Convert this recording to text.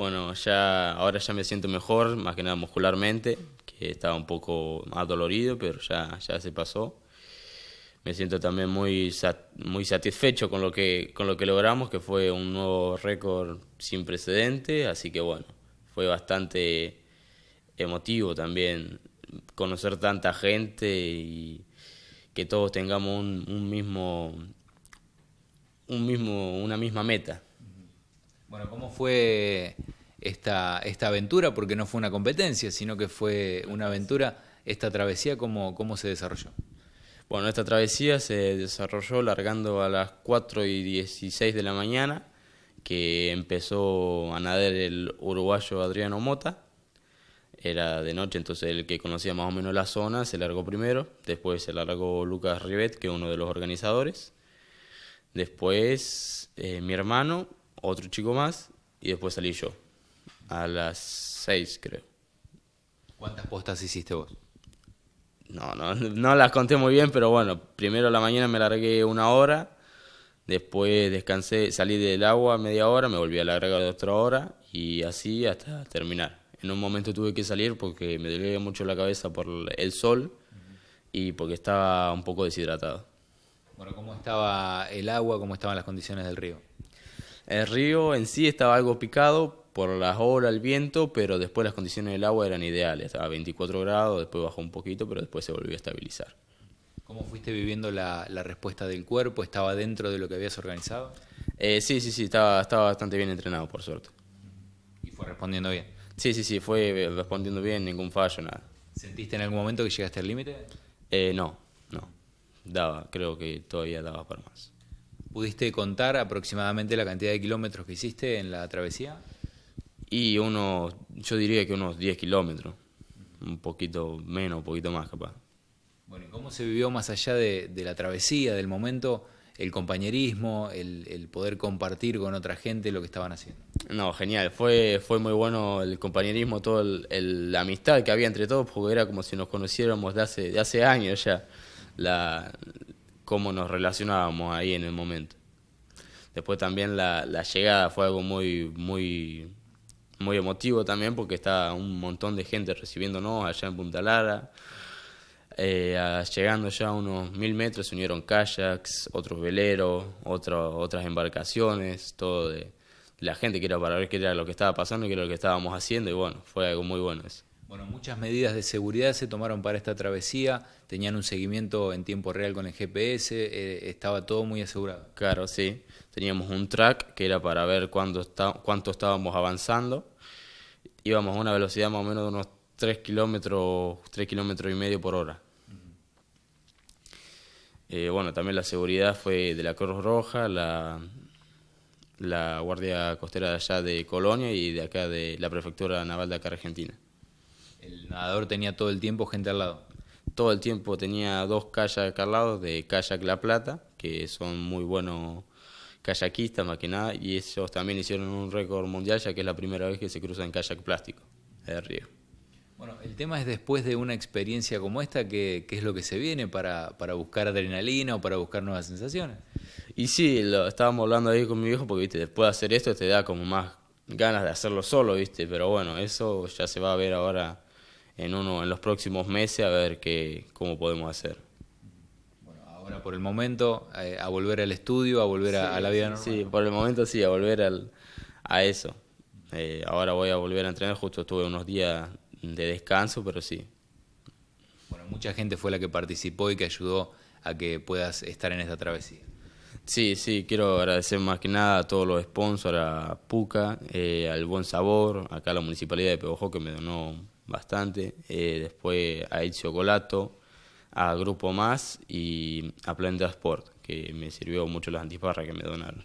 Bueno, ya ahora ya me siento mejor, más que nada muscularmente, que estaba un poco más dolorido, pero ya, ya se pasó. Me siento también muy, muy satisfecho con lo, que, con lo que logramos, que fue un nuevo récord sin precedente, así que bueno, fue bastante emotivo también conocer tanta gente y que todos tengamos un, mismo, un mismo, una misma meta. Bueno, ¿cómo fue esta, esta aventura, porque no fue una competencia, sino que fue una aventura, esta travesía, ¿cómo, cómo se desarrolló? Bueno, esta travesía se desarrolló largando a las 4 y 16 de la mañana, que empezó a nadar el uruguayo Adriano Mota. Era de noche, entonces el que conocía más o menos la zona se largó primero. Después se largó Lucas Rivet, que es uno de los organizadores. Después eh, mi hermano, otro chico más, y después salí yo. A las 6, creo. ¿Cuántas postas hiciste vos? No, no, no las conté muy bien, pero bueno, primero la mañana me largué una hora, después descansé, salí del agua media hora, me volví a largar otra hora y así hasta terminar. En un momento tuve que salir porque me dolía mucho la cabeza por el sol y porque estaba un poco deshidratado. Bueno, ¿cómo estaba el agua? ¿Cómo estaban las condiciones del río? El río en sí estaba algo picado, por las olas, el viento, pero después las condiciones del agua eran ideales, estaba a 24 grados, después bajó un poquito, pero después se volvió a estabilizar. ¿Cómo fuiste viviendo la, la respuesta del cuerpo? ¿Estaba dentro de lo que habías organizado? Eh, sí, sí, sí, estaba, estaba bastante bien entrenado, por suerte. ¿Y fue respondiendo bien? Sí, sí, sí, fue eh, respondiendo bien, ningún fallo, nada. ¿Sentiste en algún momento que llegaste al límite? Eh, no, no. Daba, creo que todavía daba para más. ¿Pudiste contar aproximadamente la cantidad de kilómetros que hiciste en la travesía? Y unos, yo diría que unos 10 kilómetros, un poquito menos, un poquito más capaz. Bueno, ¿y cómo se vivió más allá de, la travesía, del momento, el compañerismo, el, poder compartir con otra gente lo que estaban haciendo? No, genial, fue, fue muy bueno el compañerismo, toda la amistad que había entre todos, porque era como si nos conociéramos de hace, de hace años ya, la, cómo nos relacionábamos ahí en el momento. Después también la, la llegada fue algo muy, muy muy emotivo también porque está un montón de gente recibiéndonos allá en Punta Lara. Eh, llegando ya a unos mil metros se unieron kayaks, otros veleros, otras embarcaciones, todo de la gente que era para ver qué era lo que estaba pasando y qué era lo que estábamos haciendo y bueno, fue algo muy bueno eso. Bueno, muchas medidas de seguridad se tomaron para esta travesía, tenían un seguimiento en tiempo real con el GPS, eh, estaba todo muy asegurado. Claro, sí, teníamos un track que era para ver cuándo está, cuánto estábamos avanzando íbamos a una velocidad más o menos de unos 3 kilómetros, 3 kilómetros y medio por hora. Eh, bueno, también la seguridad fue de la Cruz Roja, la, la Guardia Costera de allá de Colonia y de acá de la Prefectura Naval de acá Argentina. ¿El nadador tenía todo el tiempo gente al lado? Todo el tiempo tenía dos kayaks al lado, de Kayak La Plata, que son muy buenos más que nada y ellos también hicieron un récord mundial, ya que es la primera vez que se cruza en kayak plástico de río. Bueno, el tema es después de una experiencia como esta, ¿qué, es lo que se viene para, para, buscar adrenalina o para buscar nuevas sensaciones? Y sí, lo estábamos hablando ahí con mi viejo porque, viste, después de hacer esto te da como más ganas de hacerlo solo, viste, pero bueno, eso ya se va a ver ahora en uno en los próximos meses a ver qué cómo podemos hacer. Bueno, por el momento, eh, a volver al estudio, a volver a, la vida normal. Sí, por el momento sí, a volver al, a eso. Eh, ahora voy a volver a entrenar, justo tuve unos días de descanso, pero sí. Bueno, mucha gente fue la que participó y que ayudó a que puedas estar en esta travesía. Sí, sí, quiero agradecer más que nada a todos los sponsors, a Puca, eh, al Buen Sabor, acá a la Municipalidad de Pebojó, que me donó bastante, después a El Chocolato, a Grupo Más y a Planta Sport, que me sirvió mucho las antiparras que me donaron.